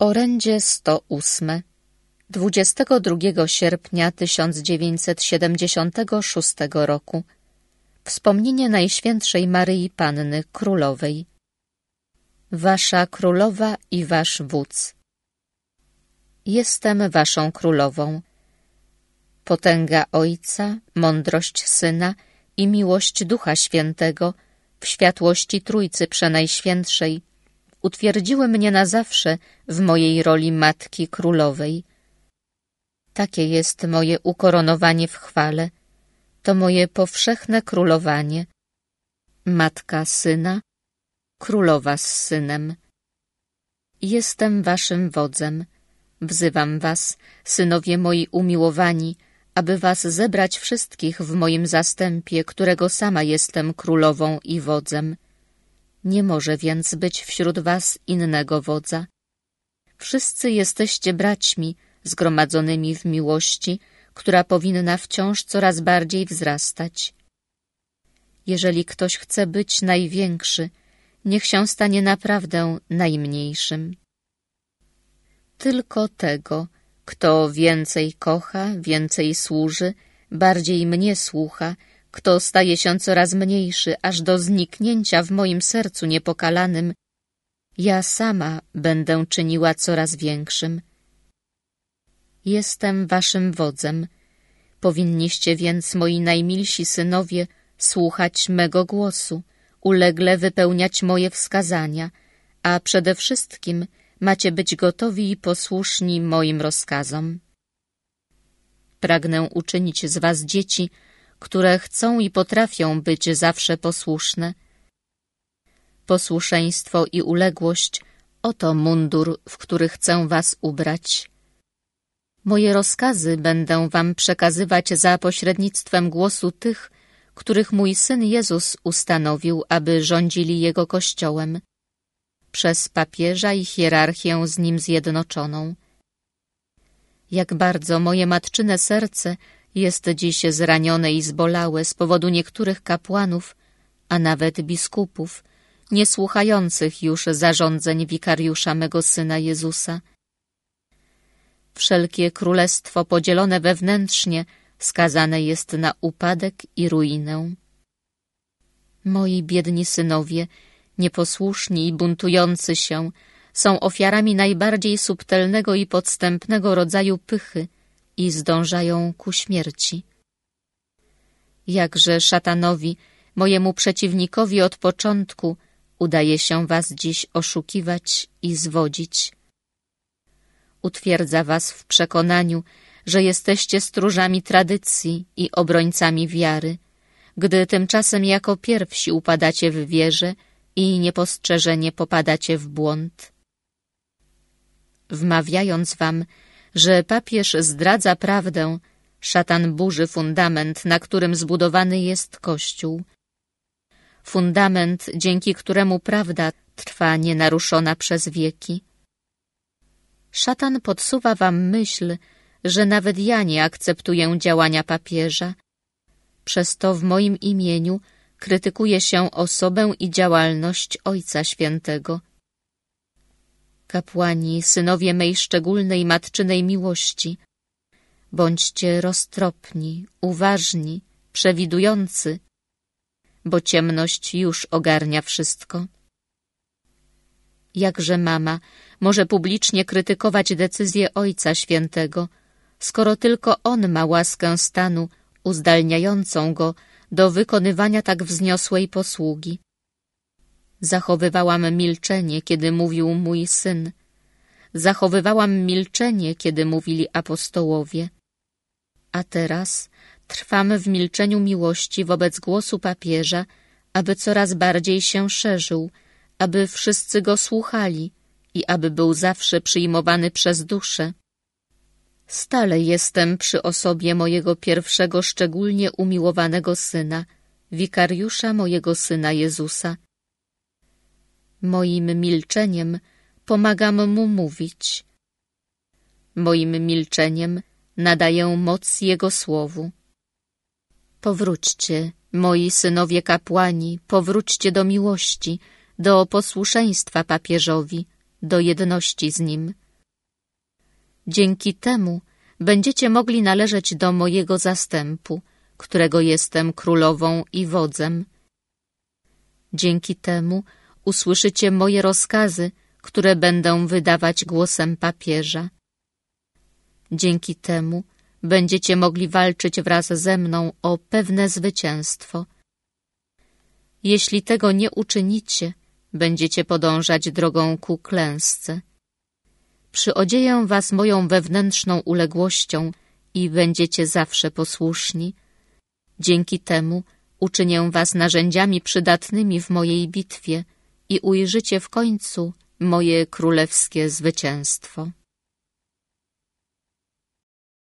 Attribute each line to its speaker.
Speaker 1: Orędzie 108 22 sierpnia 1976 roku Wspomnienie Najświętszej Maryi Panny Królowej Wasza Królowa i Wasz Wódz Jestem Waszą Królową Potęga Ojca, mądrość Syna i miłość Ducha Świętego w światłości Trójcy Przenajświętszej utwierdziły mnie na zawsze w mojej roli matki królowej. Takie jest moje ukoronowanie w chwale, to moje powszechne królowanie. Matka syna, królowa z synem. Jestem waszym wodzem. Wzywam was, synowie moi umiłowani, aby was zebrać wszystkich w moim zastępie, którego sama jestem królową i wodzem. Nie może więc być wśród was innego wodza. Wszyscy jesteście braćmi zgromadzonymi w miłości, która powinna wciąż coraz bardziej wzrastać. Jeżeli ktoś chce być największy, niech się stanie naprawdę najmniejszym. Tylko tego, kto więcej kocha, więcej służy, bardziej mnie słucha, kto staje się coraz mniejszy, aż do zniknięcia w moim sercu niepokalanym, ja sama będę czyniła coraz większym. Jestem waszym wodzem, powinniście więc, moi najmilsi synowie, słuchać mego głosu, ulegle wypełniać moje wskazania, a przede wszystkim macie być gotowi i posłuszni moim rozkazom. Pragnę uczynić z was dzieci, które chcą i potrafią być zawsze posłuszne. Posłuszeństwo i uległość oto mundur, w który chcę was ubrać. Moje rozkazy będę wam przekazywać za pośrednictwem głosu tych, których mój Syn Jezus ustanowił, aby rządzili Jego Kościołem, przez papieża i hierarchię z Nim zjednoczoną. Jak bardzo moje matczyne serce jest dziś zranione i zbolałe z powodu niektórych kapłanów, a nawet biskupów, niesłuchających już zarządzeń wikariusza mego Syna Jezusa. Wszelkie królestwo podzielone wewnętrznie skazane jest na upadek i ruinę. Moi biedni synowie, nieposłuszni i buntujący się, są ofiarami najbardziej subtelnego i podstępnego rodzaju pychy – i zdążają ku śmierci. Jakże szatanowi, mojemu przeciwnikowi od początku, udaje się was dziś oszukiwać i zwodzić. Utwierdza was w przekonaniu, że jesteście stróżami tradycji i obrońcami wiary, gdy tymczasem jako pierwsi upadacie w wierze i niepostrzeżenie popadacie w błąd. Wmawiając wam, że papież zdradza prawdę, szatan burzy fundament, na którym zbudowany jest Kościół. Fundament, dzięki któremu prawda trwa nienaruszona przez wieki. Szatan podsuwa wam myśl, że nawet ja nie akceptuję działania papieża. Przez to w moim imieniu krytykuje się osobę i działalność Ojca Świętego – kapłani, synowie mej szczególnej matczynej miłości. Bądźcie roztropni, uważni, przewidujący, bo ciemność już ogarnia wszystko. Jakże mama może publicznie krytykować decyzję Ojca Świętego, skoro tylko On ma łaskę stanu uzdalniającą Go do wykonywania tak wzniosłej posługi? Zachowywałam milczenie, kiedy mówił mój syn. Zachowywałam milczenie, kiedy mówili apostołowie. A teraz trwam w milczeniu miłości wobec głosu papieża, aby coraz bardziej się szerzył, aby wszyscy go słuchali i aby był zawsze przyjmowany przez duszę. Stale jestem przy osobie mojego pierwszego szczególnie umiłowanego syna, wikariusza mojego syna Jezusa, Moim milczeniem pomagam mu mówić. Moim milczeniem nadaję moc jego słowu. Powróćcie, moi synowie kapłani, powróćcie do miłości, do posłuszeństwa papieżowi, do jedności z nim. Dzięki temu będziecie mogli należeć do mojego zastępu, którego jestem królową i wodzem. Dzięki temu usłyszycie moje rozkazy, które będę wydawać głosem papieża. Dzięki temu będziecie mogli walczyć wraz ze mną o pewne zwycięstwo. Jeśli tego nie uczynicie, będziecie podążać drogą ku klęsce. Przyodzieję was moją wewnętrzną uległością i będziecie zawsze posłuszni. Dzięki temu uczynię was narzędziami przydatnymi w mojej bitwie – i ujrzycie w końcu moje królewskie zwycięstwo.